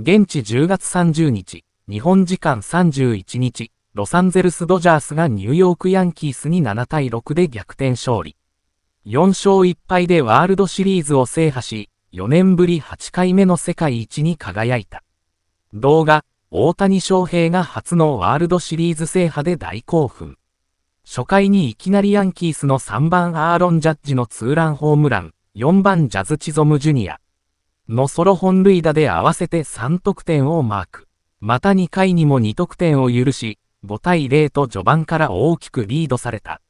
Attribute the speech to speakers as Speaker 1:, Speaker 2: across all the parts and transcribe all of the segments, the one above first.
Speaker 1: 現地10月30日、日本時間31日、ロサンゼルスドジャースがニューヨークヤンキースに7対6で逆転勝利。4勝1敗でワールドシリーズを制覇し、4年ぶり8回目の世界一に輝いた。動画、大谷翔平が初のワールドシリーズ制覇で大興奮。初回にいきなりヤンキースの3番アーロン・ジャッジのツーランホームラン、4番ジャズ・チゾム・ジュニア、のソロ本塁打で合わせて3得点をマーク。また2回にも2得点を許し、5対0と序盤から大きくリードされた。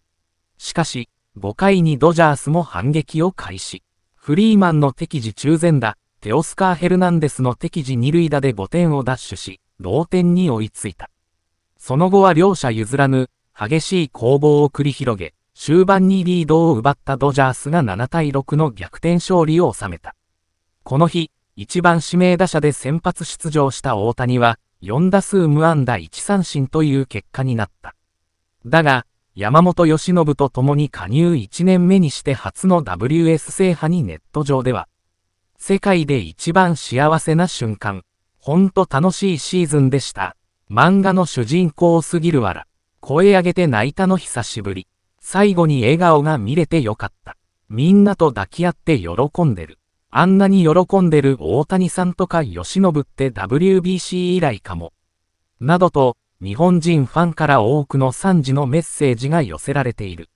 Speaker 1: しかし、5回にドジャースも反撃を開始。フリーマンの敵時中前打、テオスカー・ヘルナンデスの敵時二塁打で5点を奪取し、同点に追いついた。その後は両者譲らぬ、激しい攻防を繰り広げ、終盤にリードを奪ったドジャースが7対6の逆転勝利を収めた。この日、1番指名打者で先発出場した大谷は、4打数無安打1三振という結果になった。だが、山本由伸と共に加入1年目にして初の WS 制覇にネット上では、世界で一番幸せな瞬間、ほんと楽しいシーズンでした。漫画の主人公すぎるわら、声上げて泣いたの久しぶり。最後に笑顔が見れてよかった。みんなと抱き合って喜んでる。あんなに喜んでる大谷さんとか吉信って WBC 以来かも。などと、日本人ファンから多くの賛辞のメッセージが寄せられている。